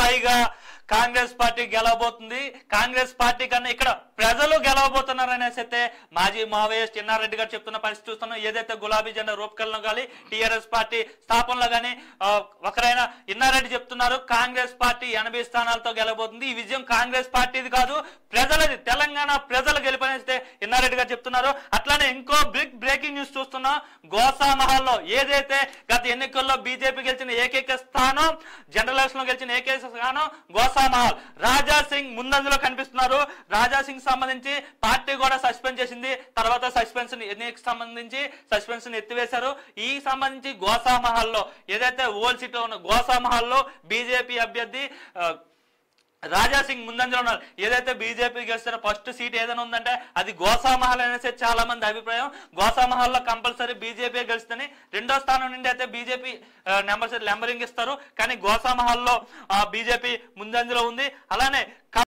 పైగా కాంగ్రెస్ పార్టీ గెలవబోతుంది కాంగ్రెస్ పార్టీ కన్నా ఇక్కడ ప్రజలు గెలవబోతున్నారు అనేసి అయితే మాజీ మావయ్య చిన్నారెడ్డి గారు చెప్తున్న పరిస్థితి చూస్తున్నాం ఏదైతే గులాబీ జెండా రూపకల్పన కానీ టీఆర్ఎస్ పార్టీ స్థాపనలో కానీ ఒకరైనా ఇన్నారెడ్డి చెప్తున్నారు కాంగ్రెస్ పార్టీ ఎనభై స్థానాలతో గెలవబోతుంది ఈ విజయం కాంగ్రెస్ పార్టీది కాదు ప్రజలది తెలంగాణ ప్రజలు గెలిపి ఎక్సైటెడ్ గా చెప్తున్నారు అట్లానే ఇంకో బిగ్ బ్రేకింగ్ న్యూస్ చూస్తున్నాం గోసా లో ఏదైతే గత ఎన్నికల్లో బీజేపీ గెలిచిన ఏకైక స్థానం జనరల్ ఎలక్షన్ లో గెలిచిన ఏకైక స్థానం గోసా మహల్ రాజా సింగ్ ముందంజలో కనిపిస్తున్నారు రాజా సింగ్ సంబంధించి పార్టీ కూడా సస్పెండ్ చేసింది తర్వాత సస్పెన్స్ ఎన్నిక సంబంధించి సస్పెన్షన్ ఎత్తివేశారు ఈ సంబంధించి గోసా లో ఏదైతే ఓల్ సిటీలో ఉన్న గోసా లో బీజేపీ అభ్యర్థి రాజా సింగ్ ముందంజలో ఉన్నారు ఏదైతే బీజేపీ గెలుస్తున్న ఫస్ట్ సీట్ ఏదైనా ఉందంటే అది గోసామహల్ అనేసి చాలా మంది అభిప్రాయం గోసామహల్లో కంపల్సరీ బీజేపీ గెలుస్తుంది రెండో స్థానం నుండి అయితే బీజేపీ నెంబర్ నెంబరింగ్ ఇస్తారు కానీ గోసామహల్లో బీజేపీ ముందంజలో ఉంది అలానే